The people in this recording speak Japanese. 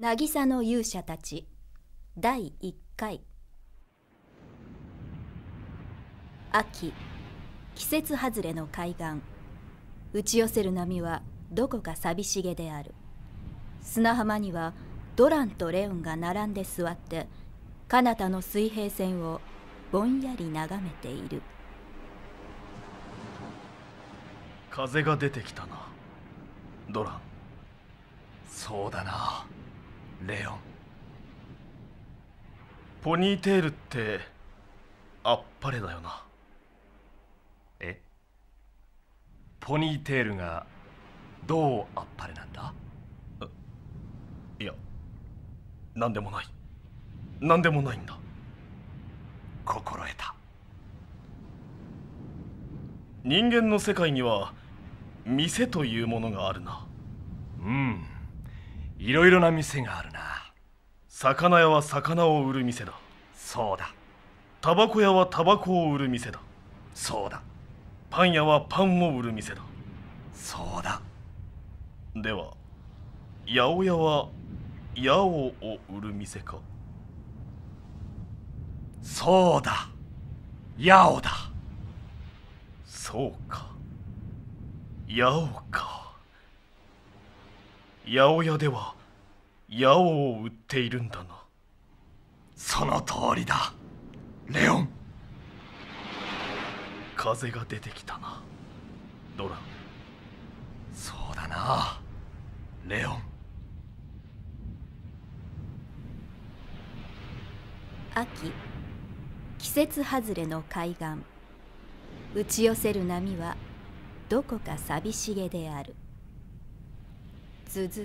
渚の勇者たち第1回秋季節外れの海岸打ち寄せる波はどこか寂しげである砂浜にはドランとレオンが並んで座って彼方の水平線をぼんやり眺めている風が出てきたなドランそうだなレオンポニーテールってあっぱれだよなえポニーテールがどうあっぱれなんだいや何でもない何でもないんだ心得た人間の世界には店というものがあるなうんいろいろな店があるな魚屋は魚を売る店だそうだタバコ屋はタバコを売る店だそうだパン屋はパンを売る店だそうだでは八百屋は八百を売る店かそうだ八百だそうか八百か八百屋では矢を売っているんだなその通りだレオン風が出てきたなドラそうだなレオン秋季節外れの海岸打ち寄せる波はどこか寂しげである続く